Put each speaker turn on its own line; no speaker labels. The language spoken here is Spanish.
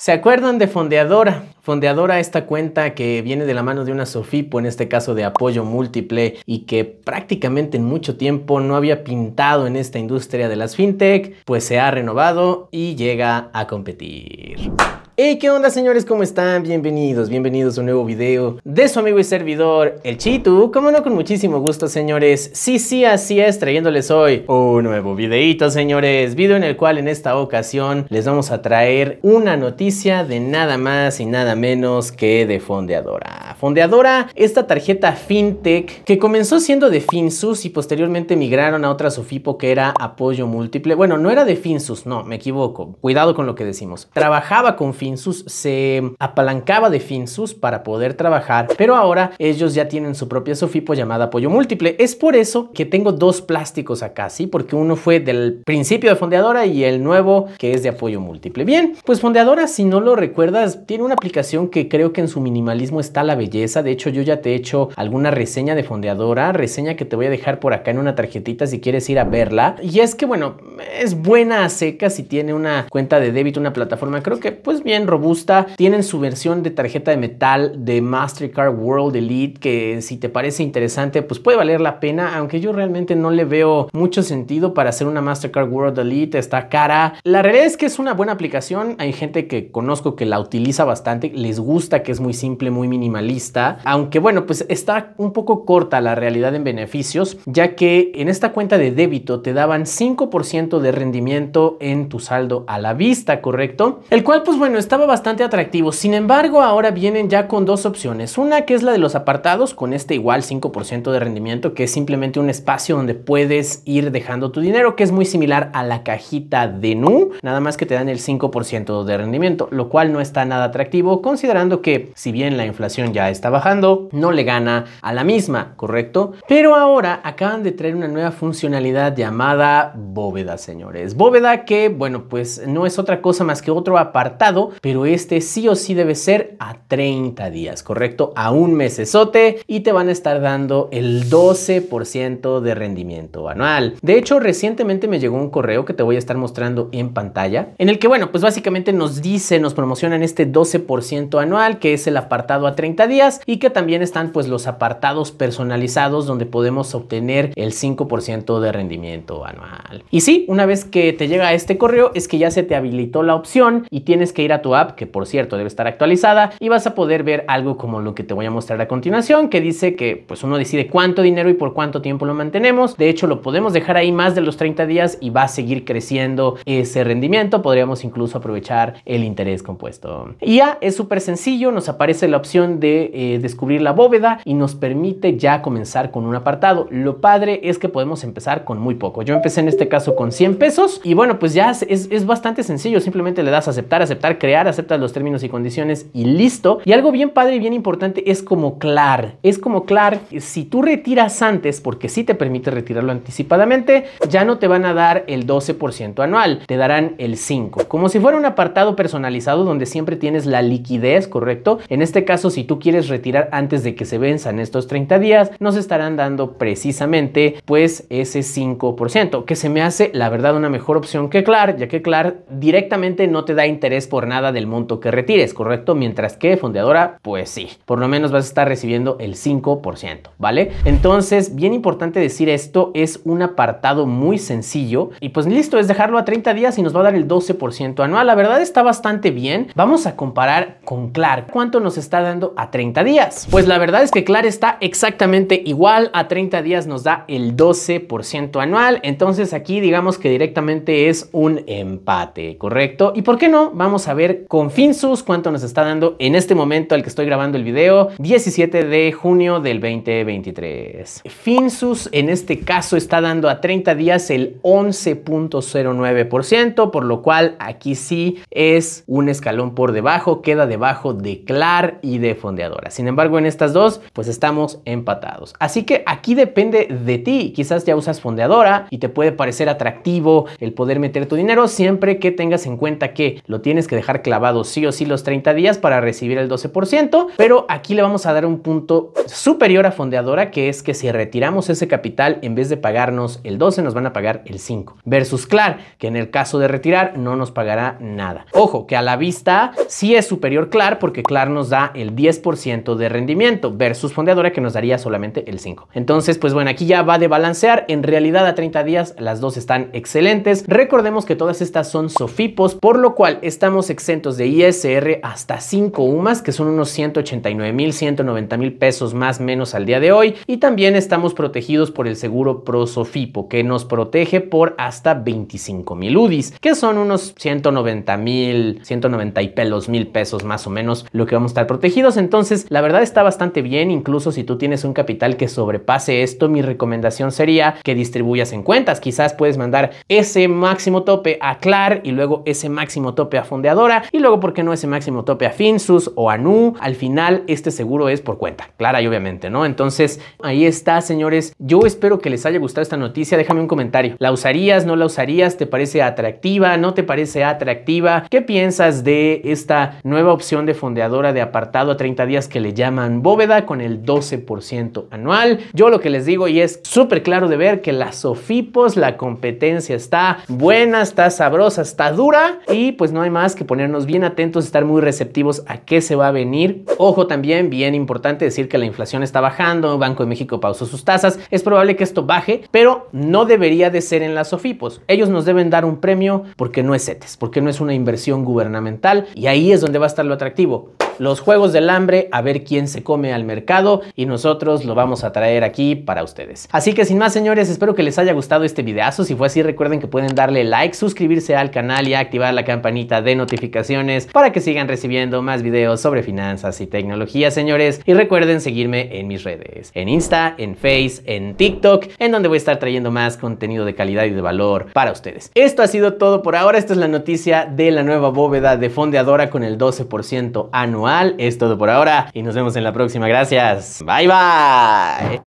¿Se acuerdan de Fondeadora? Fondeadora, esta cuenta que viene de la mano de una Sofipo, en este caso de apoyo múltiple, y que prácticamente en mucho tiempo no había pintado en esta industria de las fintech, pues se ha renovado y llega a competir. Hey, ¿qué onda señores? ¿Cómo están? Bienvenidos, bienvenidos a un nuevo video de su amigo y servidor, el Chitu. Como no, con muchísimo gusto señores. Sí, sí, así es, trayéndoles hoy un nuevo videito señores. Video en el cual en esta ocasión les vamos a traer una noticia de nada más y nada menos que de fondeadora. Fondeadora, esta tarjeta fintech que comenzó siendo de Finsus y posteriormente migraron a otra Sofipo que era apoyo múltiple. Bueno, no era de Finsus, no, me equivoco. Cuidado con lo que decimos. Trabajaba con Finsus, se apalancaba de Finsus para poder trabajar, pero ahora ellos ya tienen su propia Sofipo llamada apoyo múltiple. Es por eso que tengo dos plásticos acá, ¿sí? Porque uno fue del principio de Fondeadora y el nuevo que es de apoyo múltiple. Bien, pues Fondeadora, si no lo recuerdas, tiene una aplicación que creo que en su minimalismo está la belleza de hecho, yo ya te he hecho alguna reseña de fondeadora, reseña que te voy a dejar por acá en una tarjetita si quieres ir a verla. Y es que, bueno, es buena a seca si tiene una cuenta de débito, una plataforma, creo que pues bien robusta. Tienen su versión de tarjeta de metal de Mastercard World Elite, que si te parece interesante, pues puede valer la pena, aunque yo realmente no le veo mucho sentido para hacer una Mastercard World Elite, está cara. La realidad es que es una buena aplicación, hay gente que conozco que la utiliza bastante, les gusta que es muy simple, muy minimalista aunque bueno, pues está un poco corta la realidad en beneficios, ya que en esta cuenta de débito te daban 5% de rendimiento en tu saldo a la vista, ¿correcto? El cual pues bueno, estaba bastante atractivo, sin embargo ahora vienen ya con dos opciones, una que es la de los apartados, con este igual 5% de rendimiento, que es simplemente un espacio donde puedes ir dejando tu dinero, que es muy similar a la cajita de Nu, nada más que te dan el 5% de rendimiento, lo cual no está nada atractivo, considerando que si bien la inflación ya está bajando, no le gana a la misma, ¿correcto? Pero ahora acaban de traer una nueva funcionalidad llamada bóveda, señores. Bóveda que, bueno, pues no es otra cosa más que otro apartado, pero este sí o sí debe ser a 30 días, ¿correcto? A un mes mesesote y te van a estar dando el 12% de rendimiento anual. De hecho, recientemente me llegó un correo que te voy a estar mostrando en pantalla, en el que, bueno, pues básicamente nos dice, nos promocionan este 12% anual, que es el apartado a 30 días y que también están pues los apartados personalizados donde podemos obtener el 5% de rendimiento anual. Y sí, una vez que te llega este correo es que ya se te habilitó la opción y tienes que ir a tu app, que por cierto debe estar actualizada, y vas a poder ver algo como lo que te voy a mostrar a continuación, que dice que pues uno decide cuánto dinero y por cuánto tiempo lo mantenemos. De hecho, lo podemos dejar ahí más de los 30 días y va a seguir creciendo ese rendimiento. Podríamos incluso aprovechar el interés compuesto. Y ya es súper sencillo, nos aparece la opción de eh, descubrir la bóveda y nos permite ya comenzar con un apartado. Lo padre es que podemos empezar con muy poco. Yo empecé en este caso con 100 pesos y bueno, pues ya es, bastante sencillo. Simplemente le das aceptar, aceptar, crear, aceptas los términos y condiciones y listo. Y algo bien padre y bien importante es como claro. Es como clar, si tú retiras antes, porque si te permite retirarlo anticipadamente, ya no te van a dar el 12% anual, te darán el 5%. Como si fuera un apartado personalizado donde siempre tienes la liquidez, ¿correcto? En este caso, si tú quieres retirar antes de que se venzan estos 30 días, nos estarán dando precisamente pues ese 5%, que se me hace la verdad una mejor opción que Clar, ya que Clar directamente no te da interés por nada del monto que retires, ¿correcto? Mientras que Fondeadora, pues sí, por lo menos vas a estar recibiendo el 5%, ¿vale? Entonces, bien importante decir esto, es un apartado muy sencillo y pues listo, es dejarlo a 30 días y nos va a dar el 12% anual. La verdad está bastante bien. Vamos a comparar con Clark. ¿Cuánto nos está dando a 30 días. Pues la verdad es que CLAR está exactamente igual, a 30 días nos da el 12% anual, entonces aquí digamos que directamente es un empate, ¿correcto? ¿Y por qué no? Vamos a ver con Finsus cuánto nos está dando en este momento al que estoy grabando el video, 17 de junio del 2023. Finsus en este caso está dando a 30 días el 11.09%, por lo cual aquí sí es un escalón por debajo, queda debajo de Clar y de Fondeador. Sin embargo, en estas dos, pues estamos empatados. Así que aquí depende de ti. Quizás ya usas fondeadora y te puede parecer atractivo el poder meter tu dinero siempre que tengas en cuenta que lo tienes que dejar clavado sí o sí los 30 días para recibir el 12%, pero aquí le vamos a dar un punto superior a fondeadora, que es que si retiramos ese capital, en vez de pagarnos el 12, nos van a pagar el 5. Versus Clar, que en el caso de retirar, no nos pagará nada. Ojo, que a la vista sí es superior Clar, porque Clar nos da el 10% de rendimiento versus fondeadora que nos daría solamente el 5. Entonces, pues bueno, aquí ya va de balancear. En realidad a 30 días las dos están excelentes. Recordemos que todas estas son sofipos, por lo cual estamos exentos de ISR hasta 5 UMAS, que son unos 189 mil, 190 mil pesos más menos al día de hoy. Y también estamos protegidos por el seguro pro sofipo, que nos protege por hasta 25 mil UDIs, que son unos 190 mil, 190 y pelos mil pesos más o menos lo que vamos a estar protegidos. Entonces, la verdad está bastante bien, incluso si tú tienes un capital que sobrepase esto, mi recomendación sería que distribuyas en cuentas. Quizás puedes mandar ese máximo tope a CLAR y luego ese máximo tope a Fondeadora y luego, ¿por qué no ese máximo tope a Finsus o a Nu? Al final, este seguro es por cuenta, clara y obviamente, ¿no? Entonces, ahí está, señores. Yo espero que les haya gustado esta noticia. Déjame un comentario. ¿La usarías? ¿No la usarías? ¿Te parece atractiva? ¿No te parece atractiva? ¿Qué piensas de esta nueva opción de Fondeadora de apartado a 30 días? que le llaman bóveda con el 12% anual. Yo lo que les digo y es súper claro de ver que las sofipos, la competencia está buena, está sabrosa, está dura y pues no hay más que ponernos bien atentos, estar muy receptivos a qué se va a venir. Ojo también, bien importante decir que la inflación está bajando, Banco de México pausó sus tasas, es probable que esto baje, pero no debería de ser en las sofipos. Ellos nos deben dar un premio porque no es CETES, porque no es una inversión gubernamental y ahí es donde va a estar lo atractivo los Juegos del Hambre, a ver quién se come al mercado y nosotros lo vamos a traer aquí para ustedes. Así que sin más señores, espero que les haya gustado este videazo. Si fue así, recuerden que pueden darle like, suscribirse al canal y activar la campanita de notificaciones para que sigan recibiendo más videos sobre finanzas y tecnología, señores. Y recuerden seguirme en mis redes, en Insta, en Face, en TikTok, en donde voy a estar trayendo más contenido de calidad y de valor para ustedes. Esto ha sido todo por ahora. Esta es la noticia de la nueva bóveda de fondeadora con el 12% anual es todo por ahora y nos vemos en la próxima. Gracias. Bye bye.